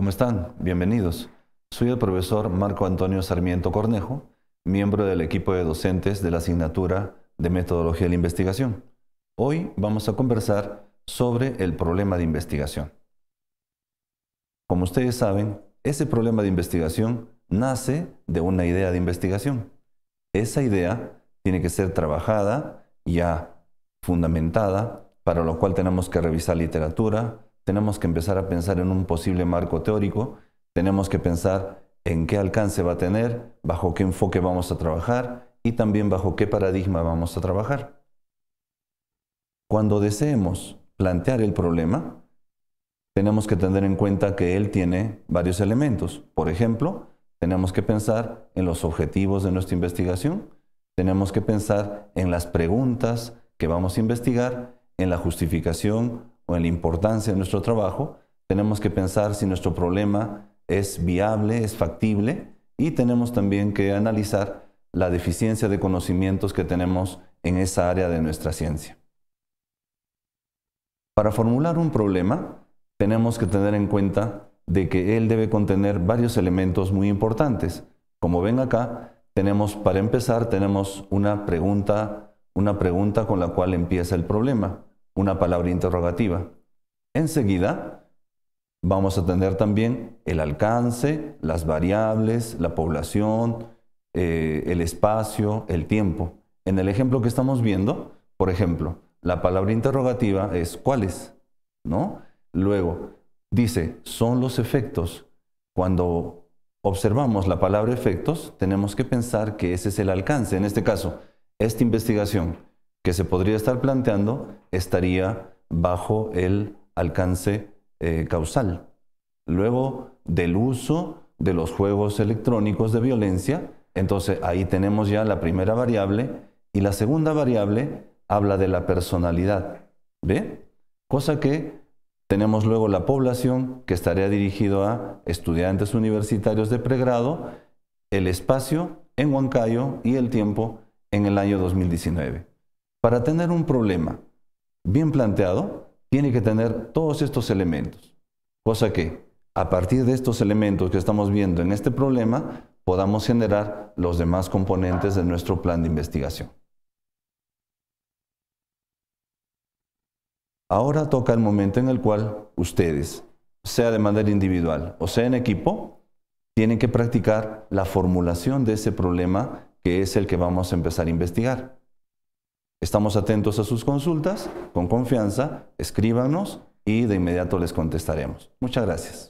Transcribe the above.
¿Cómo están? Bienvenidos. Soy el profesor Marco Antonio Sarmiento Cornejo, miembro del equipo de docentes de la asignatura de Metodología de la Investigación. Hoy vamos a conversar sobre el problema de investigación. Como ustedes saben, ese problema de investigación nace de una idea de investigación. Esa idea tiene que ser trabajada, ya fundamentada, para lo cual tenemos que revisar literatura, tenemos que empezar a pensar en un posible marco teórico, tenemos que pensar en qué alcance va a tener, bajo qué enfoque vamos a trabajar y también bajo qué paradigma vamos a trabajar. Cuando deseemos plantear el problema, tenemos que tener en cuenta que él tiene varios elementos. Por ejemplo, tenemos que pensar en los objetivos de nuestra investigación, tenemos que pensar en las preguntas que vamos a investigar, en la justificación la importancia de nuestro trabajo, tenemos que pensar si nuestro problema es viable, es factible y tenemos también que analizar la deficiencia de conocimientos que tenemos en esa área de nuestra ciencia. Para formular un problema, tenemos que tener en cuenta de que él debe contener varios elementos muy importantes. Como ven acá, tenemos para empezar tenemos una pregunta, una pregunta con la cual empieza el problema una palabra interrogativa. Enseguida vamos a tener también el alcance, las variables, la población, eh, el espacio, el tiempo. En el ejemplo que estamos viendo, por ejemplo, la palabra interrogativa es ¿cuáles? ¿No? Luego, dice, son los efectos. Cuando observamos la palabra efectos, tenemos que pensar que ese es el alcance. En este caso, esta investigación que se podría estar planteando estaría bajo el alcance eh, causal. Luego del uso de los juegos electrónicos de violencia, entonces ahí tenemos ya la primera variable y la segunda variable habla de la personalidad. ¿Ve? Cosa que tenemos luego la población que estaría dirigido a estudiantes universitarios de pregrado, el espacio en Huancayo y el tiempo en el año 2019. Para tener un problema bien planteado, tiene que tener todos estos elementos. Cosa que, a partir de estos elementos que estamos viendo en este problema, podamos generar los demás componentes de nuestro plan de investigación. Ahora toca el momento en el cual ustedes, sea de manera individual o sea en equipo, tienen que practicar la formulación de ese problema que es el que vamos a empezar a investigar. Estamos atentos a sus consultas, con confianza, escríbanos y de inmediato les contestaremos. Muchas gracias.